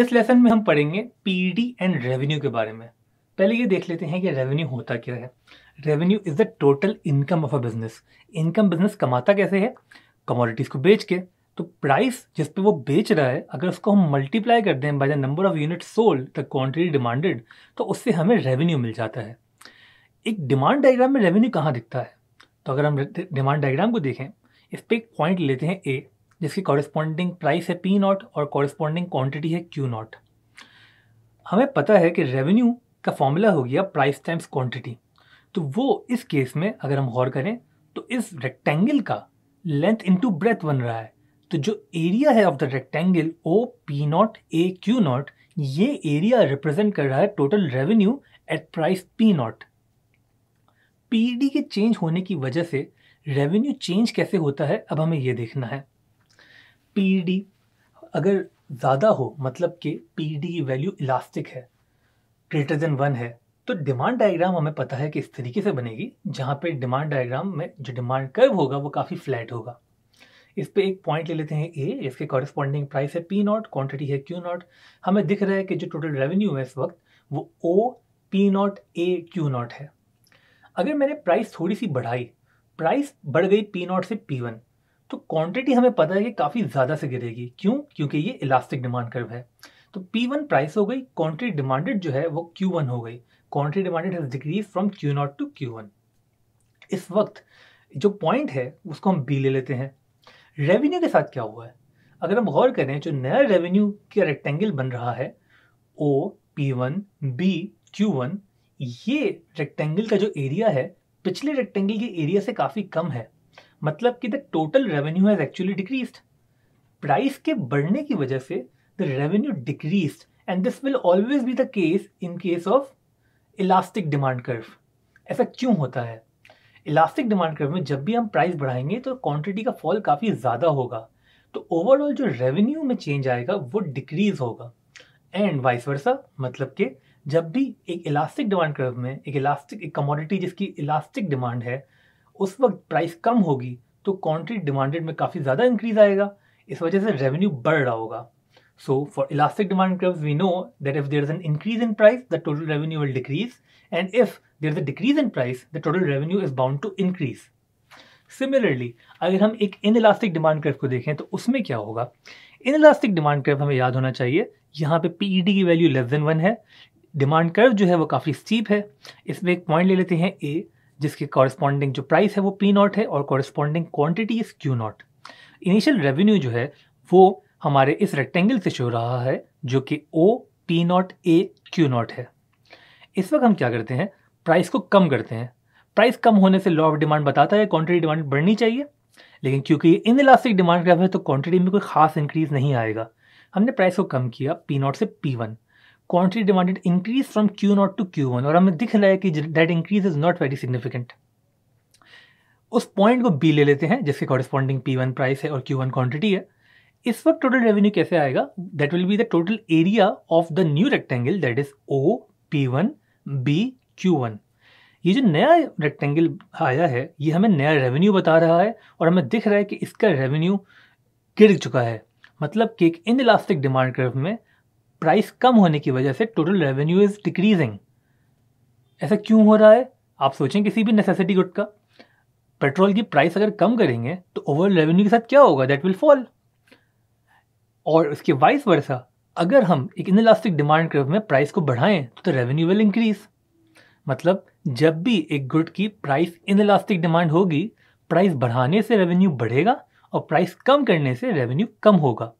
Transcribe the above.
इस लेसन में हम पढ़ेंगे पीडी एंड रेवेन्यू के बारे में पहले ये देख लेते हैं कि रेवेन्यू होता क्या है revenue is the total income of a business income business कमाता कैसे है कमोडिटीज को बेच के तो प्राइस जिस पे वो बेच रहा है अगर उसको हम मल्टीप्लाई कर दें by the number of unit sold the quantity demanded तो उससे हमें रेवेन्यू मिल जाता है एक डिमांड डायग्राम में रेवेन्यू कहाँ दिखता है तो अगर हम डिमांड डायग्राम को देखें इस पर एक पॉइंट लेते हैं ए जिसकी कॉरिस्पॉन्डिंग प्राइस है पी नॉट और कॉरिस्पॉन्डिंग क्वान्टिटी है क्यू नॉट हमें पता है कि रेवेन्यू का फॉर्मूला हो गया प्राइस टाइम्स क्वान्टिटी तो वो इस केस में अगर हम गौर करें तो इस रेक्टेंगल का लेंथ इंटू ब्रेथ बन रहा है तो जो एरिया है of the rectangle O P not A Q not ये एरिया रिप्रेजेंट कर रहा है total revenue at price P not D के चेंज होने की वजह से रेवेन्यू चेंज कैसे होता है अब हमें यह देखना है पी अगर ज़्यादा हो मतलब कि पी डी वैल्यू इलास्टिक है ग्रेटर देन वन है तो डिमांड डायग्राम हमें पता है कि इस तरीके से बनेगी जहाँ पे डिमांड डायग्राम में जो डिमांड कर्व होगा वो काफ़ी फ्लैट होगा इस पर एक पॉइंट ले लेते हैं ए इसके कॉरस्पॉन्डिंग प्राइस है पी नॉट क्वान्टिटी है क्यू नॉट हमें दिख रहा है कि जो टोटल रेवेन्यू है इस वक्त वो O P not A Q not है अगर मैंने प्राइस थोड़ी सी बढ़ाई प्राइस बढ़ गई पी नॉट से पी वन तो क्वांटिटी हमें पता है कि काफ़ी ज़्यादा से गिरेगी क्यों क्योंकि ये इलास्टिक डिमांड कर्व है तो P1 प्राइस हो गई क्वांटिटी डिमांडेड जो है वो Q1 हो गई quantity demanded has decrease from Q not to Q इस वक्त जो पॉइंट है उसको हम बी ले लेते हैं रेवेन्यू के साथ क्या हुआ है अगर हम गौर करें जो नया रेवेन्यू का रेक्टेंगल बन रहा है O P one B Q one ये रेक्टेंगल का जो एरिया है पिछले रेक्टेंगल के एरिया से काफ़ी कम है मतलब कि the total revenue has actually decrease price के बढ़ने की वजह से the revenue decrease and this will always be the case in case of elastic demand curve ऐसा क्यों होता है इलास्टिक डिमांड कर्व में जब भी हम प्राइस बढ़ाएंगे तो क्वांटिटी का फॉल काफ़ी ज़्यादा होगा तो ओवरऑल जो रेवेन्यू में चेंज आएगा वो डिक्रीज होगा एंड वाइस वर्सा मतलब कि जब भी एक इलास्टिक डिमांड कर्व में एक इलास्टिक एक कमोडिटी जिसकी इलास्टिक डिमांड है उस वक्त प्राइस कम होगी तो क्वान्टिटी डिमांडेड में काफ़ी ज़्यादा इंक्रीज आएगा इस वजह से रेवेन्यू बढ़ रहा होगा so for elastic demand curve we know that if there is an increase in price the total revenue will decrease and if there is a decrease in price the total revenue is bound to increase similarly अगर हम एक inelastic demand क्रव को देखें तो उसमें क्या होगा इन inelastic demand क्रव हमें याद होना चाहिए यहाँ पे पी ई डी की वैल्यू लेस देन वन है डिमांड क्रव जो है वो काफ़ी स्टीप है इसमें एक पॉइंट ले लेते हैं ए जिसके कॉरस्पॉन्डिंग जो प्राइस है वो पी नॉट है और corresponding quantity is Q not initial revenue जो है वो हमारे इस रेक्टेंगल से शो रहा है जो कि O P not A Q not है इस वक्त हम क्या करते हैं प्राइस को कम करते हैं प्राइस कम होने से लॉ ऑफ डिमांड बताता है क्वांटिटी डिमांड बढ़नी चाहिए लेकिन क्योंकि इन इलास्टिक डिमांड ग्राफ है तो क्वांटिटी में कोई खास इंक्रीज नहीं आएगा हमने प्राइस को कम किया पी नॉट से P one demanded increase from Q not to Q one और हमें दिख रहा है कि that increase is not very significant उस पॉइंट को बी ले लेते हैं जिसके कॉरिस्पॉन्डिंग पी वन प्राइस है और क्यू वन क्वान्टिटी है इस वक्त टोटल रेवेन्यू कैसे आएगा that will be the total area of the new rectangle that is O P one B Q one ये जो नया रेक्टेंगल आया है ये हमें नया रेवेन्यू बता रहा है और हमें दिख रहा है कि इसका रेवेन्यू गिर चुका है मतलब कि एक इन इलास्टिक डिमांड कर्व में प्राइस कम होने की वजह से टोटल रेवेन्यू इज डिक्रीजिंग ऐसा क्यों हो रहा है आप सोचें किसी भी नेसेसिटी गुड का पेट्रोल की प्राइस अगर कम करेंगे तो ओवरऑल रेवेन्यू के साथ क्या होगा दैट विल फॉल और उसके वाइस वर्षा अगर हम एक इनलास्टिक डिमांड कर्व में प्राइस को बढ़ाएं तो रेवेन्यू विल इंक्रीज मतलब जब भी एक गुड की प्राइस इनलास्टिक डिमांड होगी प्राइस बढ़ाने से रेवेन्यू बढ़ेगा और प्राइस कम करने से रेवेन्यू कम होगा